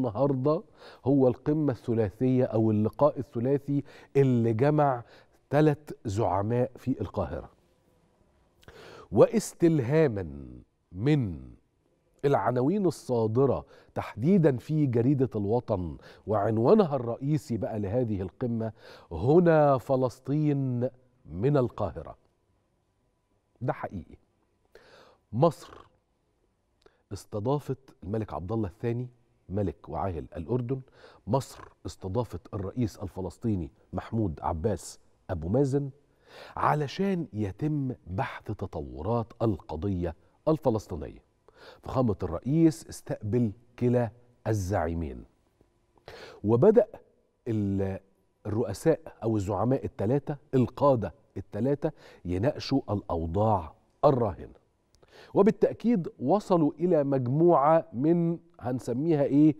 النهارده هو القمة الثلاثية أو اللقاء الثلاثي اللي جمع ثلاث زعماء في القاهرة واستلهاما من العناوين الصادرة تحديدا في جريدة الوطن وعنوانها الرئيسي بقى لهذه القمة هنا فلسطين من القاهرة ده حقيقي مصر استضافت الملك عبد الله الثاني ملك وعاهل الأردن مصر استضافت الرئيس الفلسطيني محمود عباس أبو مازن علشان يتم بحث تطورات القضية الفلسطينية فخامة الرئيس استقبل كلا الزعيمين وبدأ الرؤساء أو الزعماء الثلاثة القادة الثلاثة يناقشوا الأوضاع الراهنة وبالتأكيد وصلوا إلى مجموعة من هنسميها ايه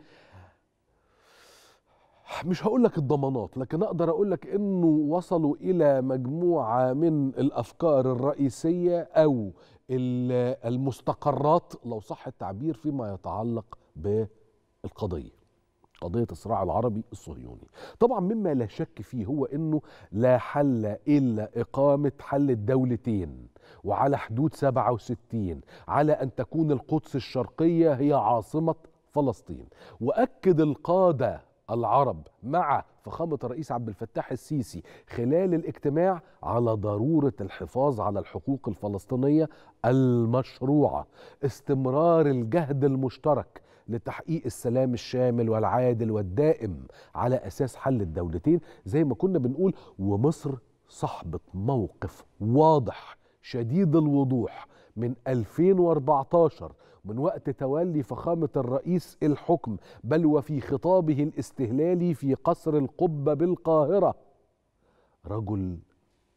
مش هقول لك الضمانات لكن اقدر اقول لك انه وصلوا الى مجموعه من الافكار الرئيسيه او المستقرات لو صح التعبير فيما يتعلق بالقضيه قضية الصراع العربي الصهيوني طبعا مما لا شك فيه هو أنه لا حل إلا إقامة حل الدولتين وعلى حدود 67 على أن تكون القدس الشرقية هي عاصمة فلسطين واكد القاده العرب مع فخامه الرئيس عبد الفتاح السيسي خلال الاجتماع على ضروره الحفاظ على الحقوق الفلسطينيه المشروعه استمرار الجهد المشترك لتحقيق السلام الشامل والعادل والدائم على اساس حل الدولتين زي ما كنا بنقول ومصر صاحبه موقف واضح شديد الوضوح من 2014 من وقت تولي فخامة الرئيس الحكم بل وفي خطابه الاستهلالي في قصر القبة بالقاهرة رجل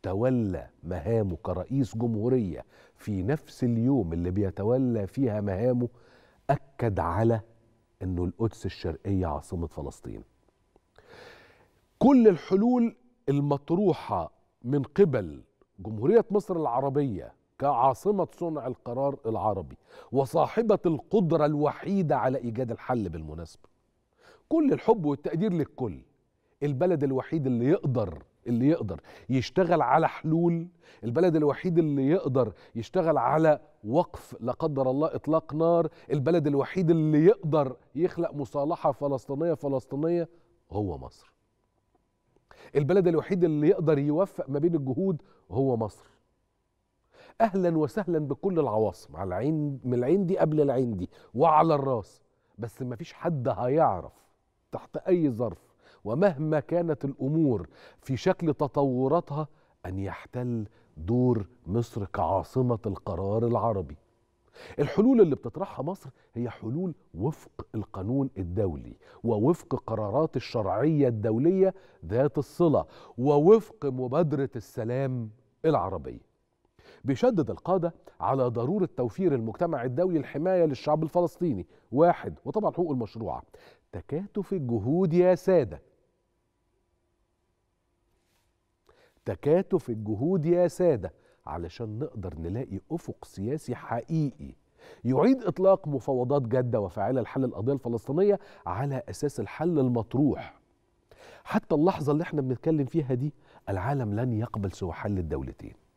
تولى مهامه كرئيس جمهورية في نفس اليوم اللي بيتولى فيها مهامه أكد على أنه القدس الشرقية عاصمة فلسطين كل الحلول المطروحة من قبل جمهورية مصر العربية كعاصمة صنع القرار العربي وصاحبة القدرة الوحيدة على إيجاد الحل بالمناسبة كل الحب والتقدير للكل البلد الوحيد اللي يقدر اللي يقدر يشتغل على حلول البلد الوحيد اللي يقدر يشتغل على وقف لا قدر الله اطلاق نار البلد الوحيد اللي يقدر يخلق مصالحه فلسطينيه فلسطينيه هو مصر البلد الوحيد اللي يقدر يوفق ما بين الجهود هو مصر اهلا وسهلا بكل العواصم على العين من العين دي قبل العين دي وعلى الراس بس ما فيش حد هيعرف تحت اي ظرف ومهما كانت الامور في شكل تطوراتها ان يحتل دور مصر كعاصمه القرار العربي الحلول اللي بتطرحها مصر هي حلول وفق القانون الدولي ووفق قرارات الشرعية الدولية ذات الصلة ووفق مبادرة السلام العربية بيشدد القادة على ضرورة توفير المجتمع الدولي الحماية للشعب الفلسطيني واحد وطبعا حقوقه المشروعة تكاتف الجهود يا سادة تكاتف الجهود يا سادة علشان نقدر نلاقي أفق سياسي حقيقي يعيد إطلاق مفاوضات جادة وفاعلة لحل القضية الفلسطينية على أساس الحل المطروح حتى اللحظة اللي احنا بنتكلم فيها دي العالم لن يقبل سوى حل الدولتين